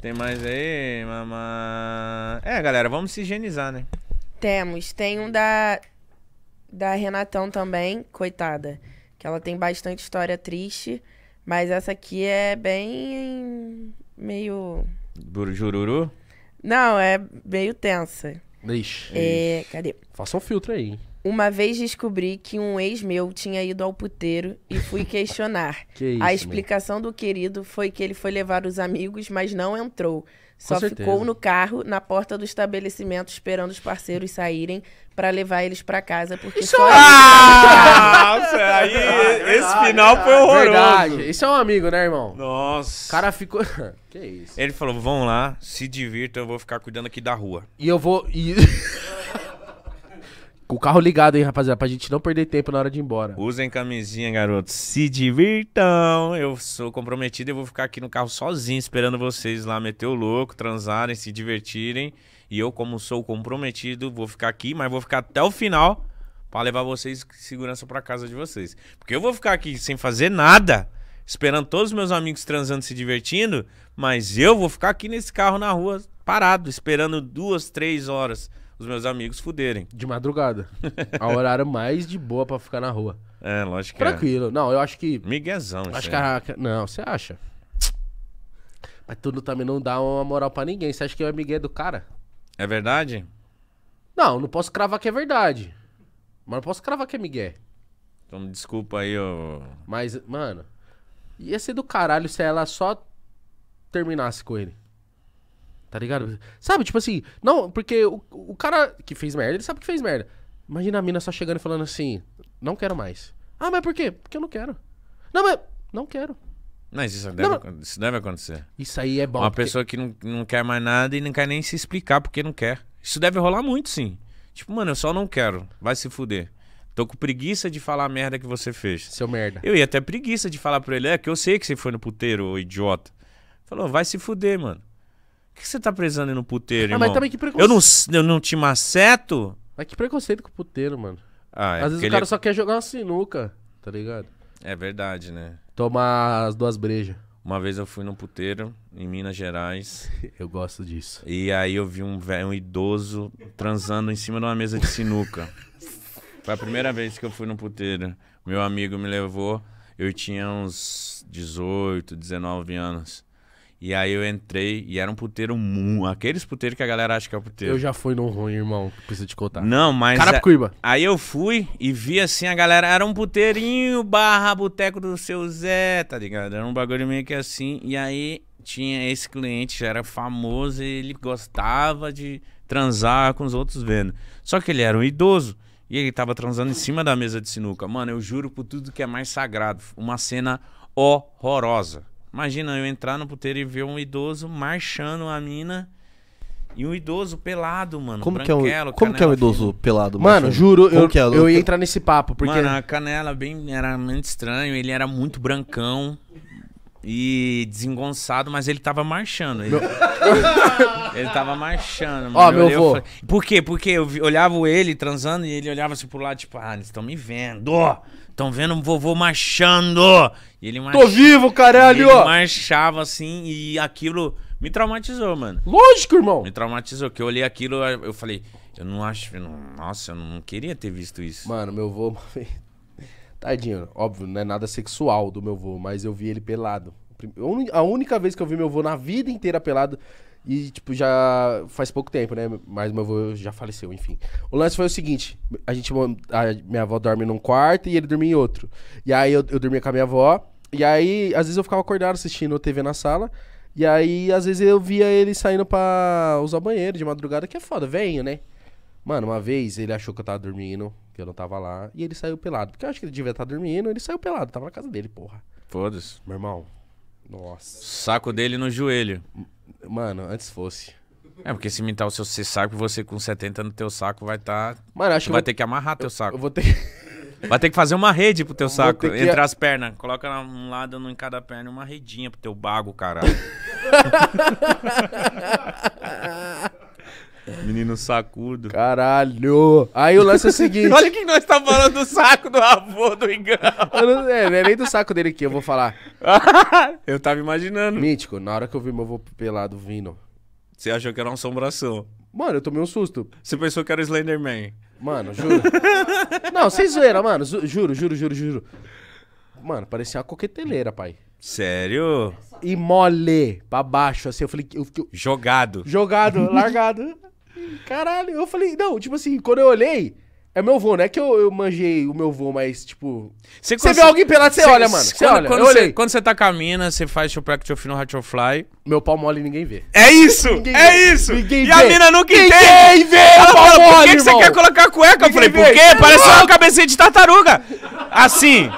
Tem mais aí, mamá. É, galera, vamos se higienizar, né? Temos. Tem um da da Renatão também, coitada, que ela tem bastante história triste, mas essa aqui é bem meio Jururu? Não, é meio tensa. Ixi. É, cadê? Faça um filtro aí. Uma vez descobri que um ex meu tinha ido ao puteiro e fui questionar. que isso, a explicação do querido foi que ele foi levar os amigos, mas não entrou. Só ficou no carro, na porta do estabelecimento, esperando os parceiros saírem para levar eles para casa, porque isso só é... Ah, nossa, aí verdade, esse final verdade, foi horroroso. Verdade. Isso é um amigo, né, irmão? Nossa. O cara ficou que isso. Ele falou: "Vão lá, se divirtam, eu vou ficar cuidando aqui da rua". E eu vou e... Com o carro ligado, hein, rapaziada, pra gente não perder tempo na hora de ir embora. Usem camisinha, garotos. Se divirtam. Eu sou comprometido, e vou ficar aqui no carro sozinho esperando vocês lá meter o louco, transarem, se divertirem. E eu, como sou comprometido, vou ficar aqui, mas vou ficar até o final para levar vocês segurança para casa de vocês. Porque eu vou ficar aqui sem fazer nada, esperando todos os meus amigos transando, se divertindo, mas eu vou ficar aqui nesse carro na rua, parado, esperando duas, três horas os meus amigos fuderem. De madrugada. a horário mais de boa para ficar na rua. É, lógico que é. Tranquilo. É. Não, eu acho que. Miguezão, Acho que a... Não, você acha? Mas tudo também não dá uma moral para ninguém. Você acha que eu é Miguel do cara? É verdade? Não, não posso cravar que é verdade. Mas não posso cravar que é Miguel. Então desculpa aí, ô. Mas, mano, ia ser do caralho se ela só terminasse com ele. Tá ligado? Sabe, tipo assim, não, porque o, o cara que fez merda, ele sabe que fez merda. Imagina a mina só chegando e falando assim, não quero mais. Ah, mas por quê? Porque eu não quero. Não, mas não quero. Mas isso deve, não, isso deve acontecer. Isso aí é bom. Uma porque... pessoa que não, não quer mais nada e não quer nem se explicar porque não quer. Isso deve rolar muito, sim. Tipo, mano, eu só não quero. Vai se fuder. Tô com preguiça de falar a merda que você fez. Seu merda. Eu ia até preguiça de falar pra ele, é que eu sei que você foi no puteiro, ô idiota. Falou, vai se fuder, mano que você tá ir no puteiro, ah, irmão? Mas também que preconceito. Eu não, eu não te maceto? Mas que preconceito com o puteiro, mano. Ah, é Às vezes o cara ele... só quer jogar uma sinuca, tá ligado? É verdade, né? Tomar as duas brejas. Uma vez eu fui num puteiro em Minas Gerais. eu gosto disso. E aí eu vi um velho, um idoso transando em cima de uma mesa de sinuca. Foi a primeira vez que eu fui num puteiro. Meu amigo me levou. Eu tinha uns 18, 19 anos. E aí eu entrei e era um puteiro muito. Aqueles puteiros que a galera acha que é puteiro. Eu já fui num ruim, irmão, que precisa te contar. Não, mas. Carapicuíba. É- a... Aí eu fui e vi assim a galera. Era um puteirinho barra boteco do seu Zé, tá ligado? Era um bagulho meio que assim. E aí tinha esse cliente, já era famoso, ele gostava de transar com os outros vendo. Só que ele era um idoso. E ele tava transando em cima da mesa de sinuca. Mano, eu juro por tudo que é mais sagrado. Uma cena horrorosa. Imagina eu entrar no puteiro e ver um idoso marchando a mina. E um idoso pelado, mano. Como que é um, como que é um idoso pelado? Mano, mano juro, eu, é? eu ia entrar nesse papo. Porque... Mano, a canela bem, era muito estranho. Ele era muito brancão. E desengonçado, mas ele tava marchando. Ele, ele tava marchando. Ó, meu avô. Falei... Por quê? Porque eu olhava ele transando e ele olhava assim pro lado, tipo, ah, eles estão me vendo. Estão vendo o vovô marchando. E ele marchava, Tô vivo, caralho! Ele marchava assim e aquilo me traumatizou, mano. Lógico, irmão! Me traumatizou, que eu olhei aquilo, eu falei, eu não acho. nossa, eu não queria ter visto isso. Mano, meu avô, Tadinho, óbvio, não é nada sexual do meu vô, mas eu vi ele pelado. A única vez que eu vi meu vô na vida inteira pelado. E, tipo, já faz pouco tempo, né? Mas meu avô já faleceu, enfim. O lance foi o seguinte: a gente. A minha avó dorme num quarto e ele dormia em outro. E aí eu, eu dormia com a minha avó. E aí, às vezes eu ficava acordado assistindo TV na sala. E aí, às vezes eu via ele saindo pra usar banheiro de madrugada, que é foda, venho, né? Mano, uma vez ele achou que eu tava dormindo que eu não tava lá, e ele saiu pelado. Porque eu acho que ele devia estar tá dormindo, ele saiu pelado, tava na casa dele, porra. Foda-se. Meu irmão, nossa. Saco dele no joelho. Mano, antes fosse. É, porque se mentar o seu saco, você com 70 no teu saco vai estar. Tá... Mano, acho tu que. Vai ter que amarrar teu saco. Eu vou ter. Vai ter que fazer uma rede pro teu saco. Que... Entre as pernas. Coloca um lado em cada perna uma redinha pro teu bago, caralho. Menino sacudo. Caralho! Aí o lance é o seguinte. Olha quem nós tá falando do saco do avô do Igão. Não, é, não é nem do saco dele aqui. eu vou falar. eu tava imaginando. Mítico, na hora que eu vi meu avô pelado vindo. Você achou que era uma assombração? Mano, eu tomei um susto. Você pensou que era o Slenderman? Mano, juro. não, sem zoeira, mano. Juro, juro, juro, juro. Mano, parecia uma coqueteleira, pai. Sério? E mole pra baixo, assim. Eu falei. Eu, Jogado. Jogado, largado. Caralho, eu falei, não, tipo assim, quando eu olhei, é meu vô, não é que eu, eu manjei o meu vô, mas tipo. Você cons... vê alguém pelado, você olha, mano. Você olha, quando, você, quando você tá com a mina, você faz Chopract Chofino fly. Meu pau mole ninguém vê. É isso! é isso! e vê. a mina nunca ninguém entende! Ninguém vê! Ela fala, por que, que você quer colocar a cueca? Ninguém eu falei, vê. por quê? Parece uma cabeça de tartaruga! Assim.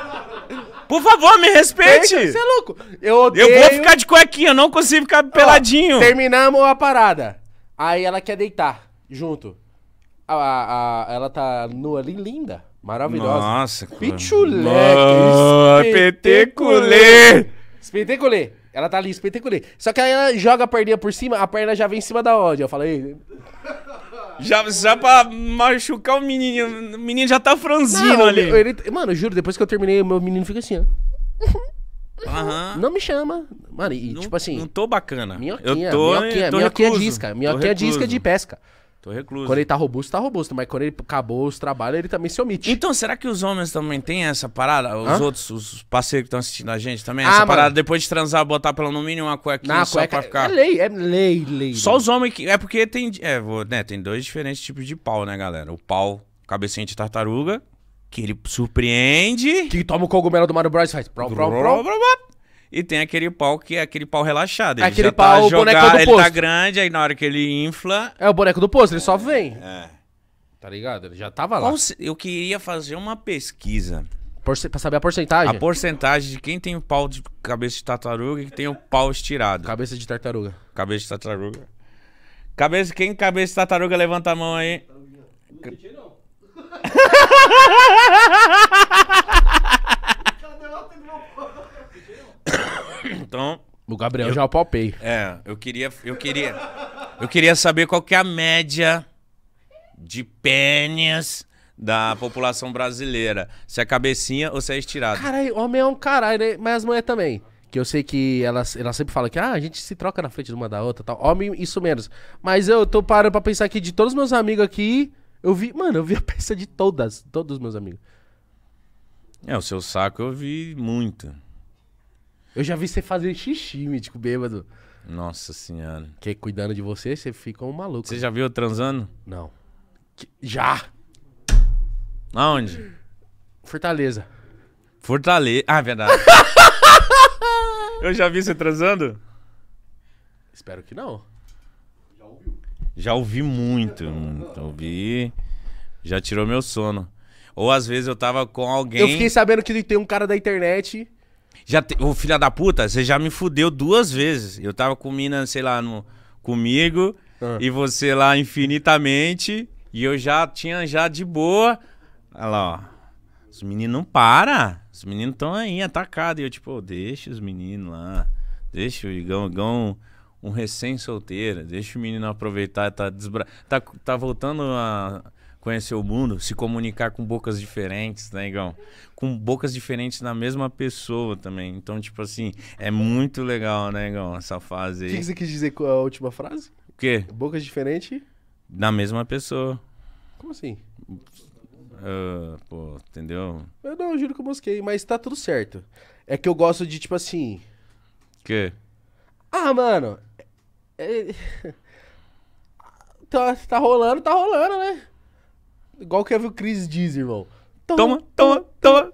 Por favor, me respeite. É, você é louco. Eu odeio... Eu vou ficar de cuequinha, eu não consigo ficar peladinho. Ó, terminamos a parada. Aí ela quer deitar junto. A, a, a- ela tá nua ali, linda, maravilhosa. Nossa, cara. Pichulé. Mó- Espetaculê. Ela tá ali, espetaculê. Só que aí ela joga a perninha por cima, a perna já vem em cima da onde? Eu falei, Já, já pra machucar o menininho. O menino já tá franzino Não, ali. ele- mano, eu juro, depois que eu terminei, o meu menino fica assim, ó. Uhum. Não me chama. Mano, e não, tipo assim. Não tô bacana. Minhoquinha. Eu tô, minhoquinha, eu tô minhoquinha recluso. disca. Minhoquinha disca de pesca. Tô recluso. Quando ele tá robusto, tá robusto. Mas quando ele acabou os trabalhos, ele também se omite. Então, será que os homens também têm essa parada? Os Hã? outros, os parceiros que estão assistindo a gente também? Ah, essa mano. parada, depois de transar, botar pelo mínimo uma cuequinha Na, só cueca, pra é ficar... É lei, é lei, lei. Só os homens que... É porque tem... É, vou, né, tem dois diferentes tipos de pau, né, galera? O pau cabecinha de tartaruga que ele surpreende. Que toma o cogumelo do Mario Bros e faz. e tem aquele pau que é aquele pau relaxado. Ele aquele tá pau, tá boneco do posto. Ele tá grande, aí na hora que ele infla. É o boneco do posto, ele só vem. É. Tá ligado? Ele já tava lá. Eu queria fazer uma pesquisa. Porce pra saber a porcentagem? A porcentagem de quem tem o pau de cabeça de tartaruga e quem tem o pau estirado. Cabeça de tartaruga. Cabeça de tartaruga. Cabeça, quem cabeça de tartaruga levanta a mão aí. Não, não, não, então. O Gabriel eu, já palpei. É, eu queria, eu queria, eu queria saber qual que é a média de pênis da população brasileira. Se é cabecinha ou se é estirado. Caralho, homem é um caralho, né? Mas as mulheres também. Que eu sei que elas, elas sempre falam que ah, a gente se troca na frente de uma da outra tal. Homem, isso menos. Mas eu tô parando pra pensar que de todos os meus amigos aqui, eu vi, mano, eu vi a peça de todas, todos os meus amigos. É, o seu saco eu vi muito. Eu já vi você fazer xixi, mítico, bêbado. Nossa senhora. Que cuidando de você, você fica um maluco. Você já viu eu transando? Não. Que, já! Aonde? Fortaleza. Fortaleza. Ah, é verdade. eu já vi você transando? Espero que não. Já ouvi muito, então ouvi. Já tirou meu sono. Ou às vezes eu tava com alguém. Eu fiquei sabendo que tem um cara da internet. Já te... Ô, filha da puta, você já me fudeu duas vezes. Eu tava com mina, sei lá, no... comigo. Ah. E você lá infinitamente. E eu já tinha já de boa. Olha lá, ó. Os meninos não param. Os meninos estão aí atacados. E eu, tipo, oh, deixa os meninos lá. Deixa o Igão, Igão um recém-solteira, deixa o menino aproveitar, tá, desbra... tá, tá voltando a conhecer o mundo, se comunicar com bocas diferentes, né, Igão? Com bocas diferentes na mesma pessoa também. Então, tipo assim, é muito legal, né, Igão, essa fase aí. O que você quis dizer com a última frase? O quê? Bocas diferentes? Na mesma pessoa. Como assim? Uh, pô, entendeu? Eu não, eu juro que eu mosquei, mas tá tudo certo. É que eu gosto de, tipo assim... O quê? Ah, mano, é, tá, tá rolando, tá rolando, né? Igual o Kevin Chris diz, irmão. Toma, toma, toma,